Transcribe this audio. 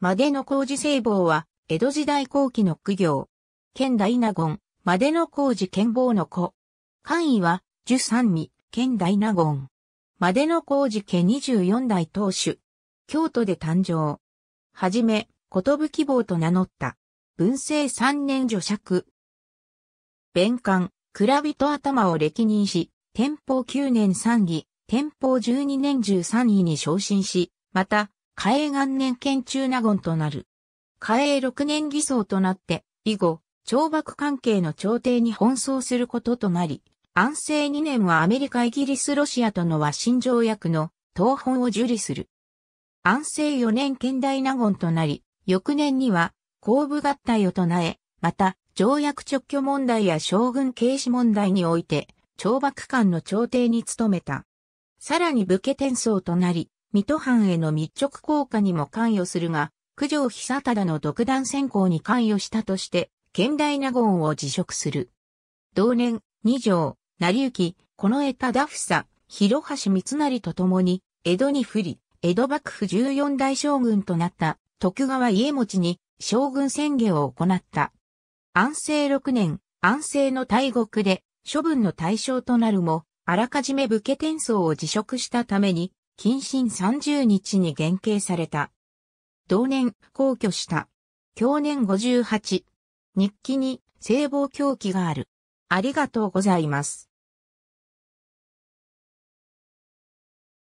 までの工事聖望は、江戸時代後期の苦行。県大納言、までの工事剣坊の子。官位は、十三味、県大納言。までの工事家二十四代当主。京都で誕生。はじめ、ことぶ希望と名乗った。文政三年除爵。弁官、蔵人頭を歴任し、天保九年三義、天保十二年十三位に昇進し、また、嘉永元年県中納言となる。嘉永六年偽装となって、以後、懲罰関係の朝廷に奔走することとなり、安政二年はアメリカイギリスロシアとの和親条約の東本を受理する。安政四年県大納言となり、翌年には後部合体を唱え、また条約直挙問題や将軍軽視問題において、懲罰官の朝廷に努めた。さらに武家転送となり、水戸藩への密着効果にも関与するが、九条久忠の独断選考に関与したとして、県大納言を辞職する。同年、二条、成行、近衛田房、広橋三成と共に、江戸に降り、江戸幕府十四代将軍となった徳川家持に将軍宣言を行った。安政六年、安政の大国で処分の対象となるも、あらかじめ武家転送を辞職したために、謹慎30日に減刑された。同年、皇居した。享年58。日記に、聖暴狂気がある。ありがとうございます。